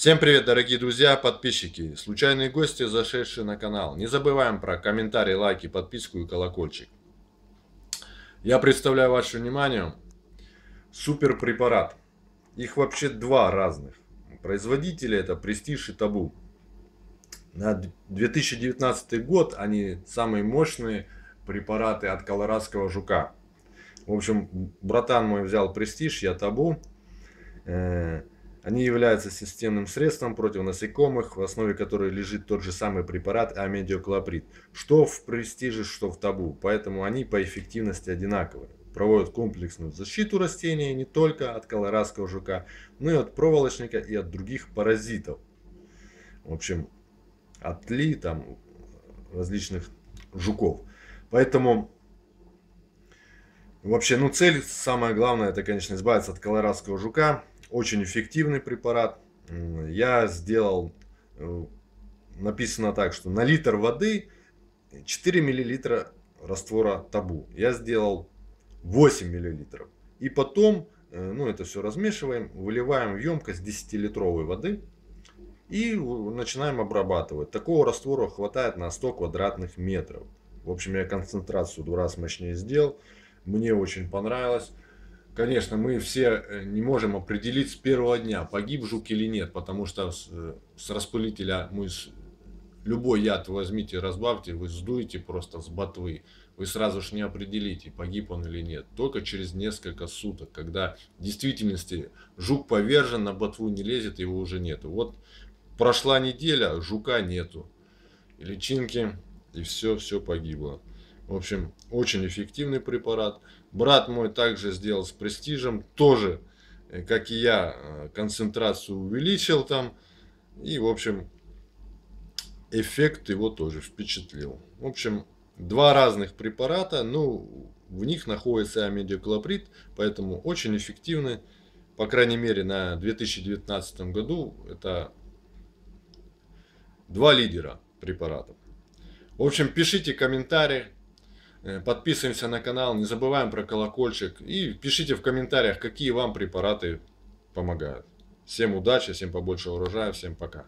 Всем привет, дорогие друзья, подписчики, случайные гости, зашедшие на канал. Не забываем про комментарии, лайки, подписку и колокольчик. Я представляю ваше внимание супер препарат. Их вообще два разных. Производители это Престиж и Табу. На 2019 год они самые мощные препараты от колорадского жука. В общем, братан мой взял Престиж, я Табу. Э, они являются системным средством против насекомых, в основе которой лежит тот же самый препарат амедиоклоприд, что в престиже, что в табу, поэтому они по эффективности одинаковы. Проводят комплексную защиту растений не только от колорадского жука, но и от проволочника и от других паразитов. В общем, от ли там различных жуков. Поэтому Вообще, ну цель самая главная, это, конечно, избавиться от колорадского жука, очень эффективный препарат. Я сделал, э, написано так, что на литр воды 4 миллилитра раствора табу. Я сделал 8 миллилитров. И потом, э, ну это все размешиваем, выливаем в емкость 10-литровой воды и начинаем обрабатывать. Такого раствора хватает на 100 квадратных метров. В общем, я концентрацию раз мощнее сделал. Мне очень понравилось конечно, мы все э, не можем определить с первого дня, погиб жук или нет, потому что с, э, с распылителя мы с, любой яд возьмите, разбавьте, вы сдуете просто с ботвы, вы сразу же не определите, погиб он или нет. Только через несколько суток, когда в действительности жук повержен, на ботву не лезет, его уже нету. Вот прошла неделя, жука нету, личинки, и все, все погибло. В общем, очень эффективный препарат. Брат мой также сделал с престижем. Тоже, э, как и я, э, концентрацию увеличил там. И, в общем, эффект его тоже впечатлил. В общем, два разных препарата. Ну, в них находится амедиоклоприд, поэтому очень эффективны. По крайней мере, на 2019 году это два лидера препаратов. В общем, пишите комментарии, Э, подписываемся на канал, не забываем про колокольчик. И пишите в комментариях, какие вам препараты помогают. Всем удачи, всем побольше урожая, всем пока.